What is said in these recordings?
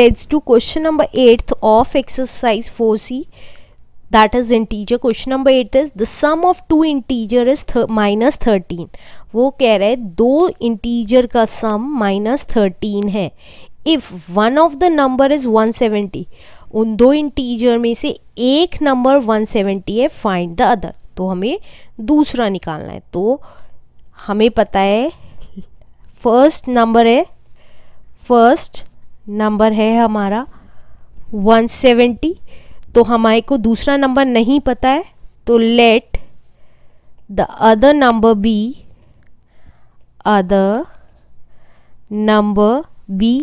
let's do question number 8 of exercise 4c that is integer question number 8 is the sum of two integer is th minus 13 वो कह रहे दो integer का sum minus thirteen है if one of the number is 170 उन दो integer में से एक नंबर 170 है फाइंड द अदर तो हमें दूसरा निकालना है तो हमें पता है फर्स्ट नंबर है फर्स्ट नंबर है हमारा 170 तो हमारे को दूसरा नंबर नहीं पता है तो let the other number be other number be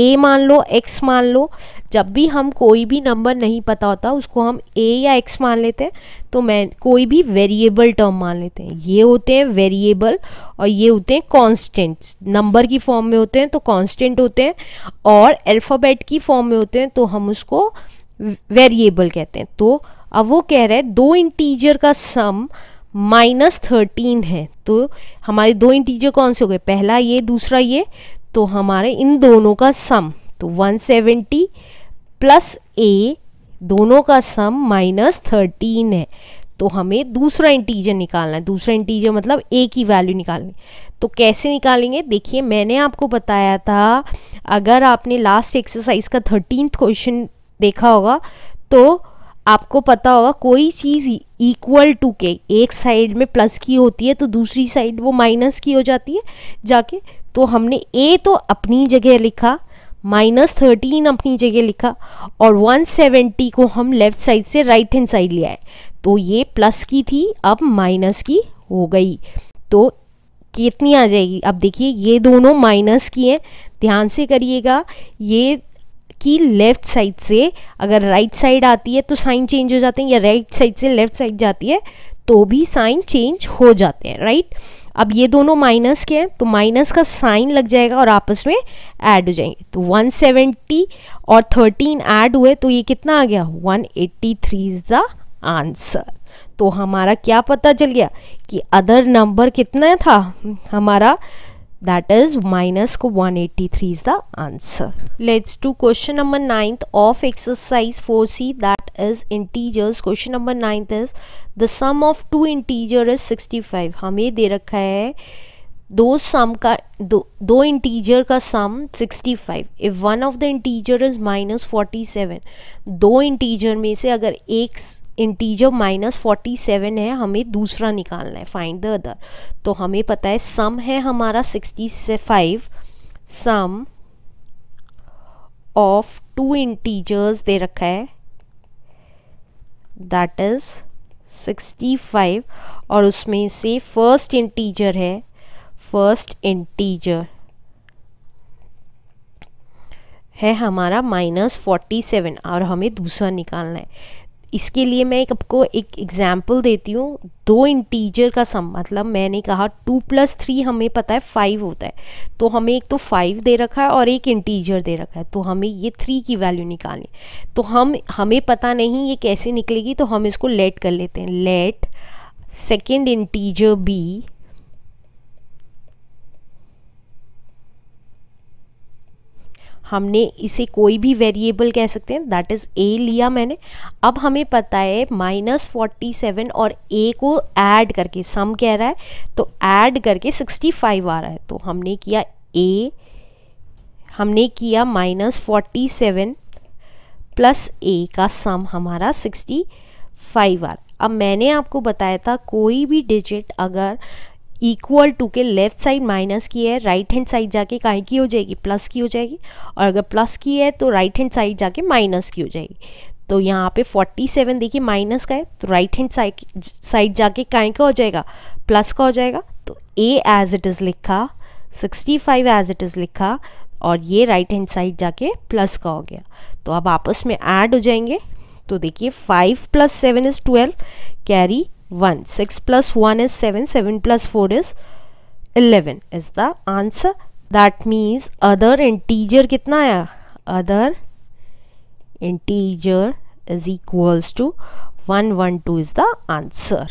A मान लो एक्स मान लो जब भी हम कोई भी नंबर नहीं पता होता उसको हम ए या एक्स मान लेते हैं तो मैं कोई भी वेरिएबल टर्म मान लेते हैं ये होते हैं वेरिएबल और ये होते हैं कांस्टेंट्स नंबर की फॉर्म में होते हैं तो कांस्टेंट होते हैं और अल्फ़ाबेट की फॉर्म में होते हैं तो हम उसको वेरिएबल कहते हैं तो अब वो कह रहे हैं दो इंटीजर का सम माइनस थर्टीन है तो हमारे दो इंटीजर कौन से हो गए पहला ये दूसरा ये तो हमारे इन दोनों का सम तो 170 प्लस ए दोनों का सम माइनस थर्टीन है तो हमें दूसरा इंटीजर निकालना है दूसरा इंटीजर मतलब ए की वैल्यू निकालनी तो कैसे निकालेंगे देखिए मैंने आपको बताया था अगर आपने लास्ट एक्सरसाइज का थर्टीन क्वेश्चन देखा होगा तो आपको पता होगा कोई चीज़ इक्वल टू के एक साइड में प्लस की होती है तो दूसरी साइड वो माइनस की हो जाती है जाके तो हमने ए तो अपनी जगह लिखा माइनस थर्टीन अपनी जगह लिखा और वन सेवेंटी को हम लेफ्ट साइड से राइट हैंड साइड ले आए तो ये प्लस की थी अब माइनस की हो गई तो कितनी आ जाएगी अब देखिए ये दोनों माइनस की हैं ध्यान से करिएगा ये की लेफ़्ट साइड से अगर राइट right साइड आती है तो साइन चेंज हो जाते हैं या राइट right साइड से लेफ़्ट साइड जाती है तो भी साइन चेंज हो जाते हैं राइट अब ये दोनों माइनस के हैं तो माइनस का साइन लग जाएगा और आपस में ऐड हो जाएंगे तो 170 और 13 ऐड हुए तो ये कितना आ गया 183 इज द आंसर तो हमारा क्या पता चल गया कि अदर नंबर कितना था हमारा दैट इज माइनस को 183 is the answer let's to question number ninth of exercise four C that is integers question number ninth is the sum of two integer is 65 हमें दे रखा है दो सम का दो दो इंटीजर का sum 65 if one of the integer is minus forty दो integer में से अगर एक इंटीजर माइनस फोर्टी है हमें दूसरा निकालना है फाइंड द अदर तो हमें पता है सम है हमारा 65 सम ऑफ टू इंटीजर्स दे रखा है दैट इज़ सिक्सटी फाइव और उसमें से फर्स्ट इंटीजर है फर्स्ट इंटीजर है हमारा माइनस फोर्टी सेवन और हमें दूसरा निकालना है इसके लिए मैं एक आपको एक एग्जाम्पल देती हूँ दो इंटीजर का सम मतलब मैंने कहा टू प्लस थ्री हमें पता है फाइव होता है तो हमें एक तो फाइव दे रखा है और एक इंटीजर दे रखा है तो हमें ये थ्री की वैल्यू निकालनी तो हम हमें पता नहीं ये कैसे निकलेगी तो हम इसको लेट कर लेते हैं लेट सेकेंड इंटीजर बी हमने इसे कोई भी वेरिएबल कह सकते हैं दैट इज़ ए लिया मैंने अब हमें पता है माइनस फोर्टी सेवन और ए को ऐड करके सम कह रहा है तो ऐड करके सिक्सटी फाइव आ रहा है तो हमने किया ए हमने किया minus forty seven plus A का सम हमारा सिक्सटी फाइव आ अब मैंने आपको बताया था कोई भी डिजिट अगर इक्वल टू के लेफ्ट साइड माइनस की है राइट हैंड साइड जाके का की हो जाएगी प्लस की हो जाएगी और अगर प्लस की है तो राइट हैंड साइड जाके माइनस की हो जाएगी तो यहाँ पे 47 देखिए माइनस का है तो राइट हैंड साइड साइड जाके कहीं का हो जाएगा प्लस का हो जाएगा तो ए एज इट इज़ लिखा 65 एज इट इज़ लिखा और ये राइट हैंड साइड जाके प्लस का हो गया तो अब आपस में ऐड हो जाएंगे तो देखिए 5 plus seven is twelve carry 1. 6 plus 1 is 7. 7 plus 4 is 11 is the answer. That means other integer kitna aaya? Other integer is equals to 112 is the answer.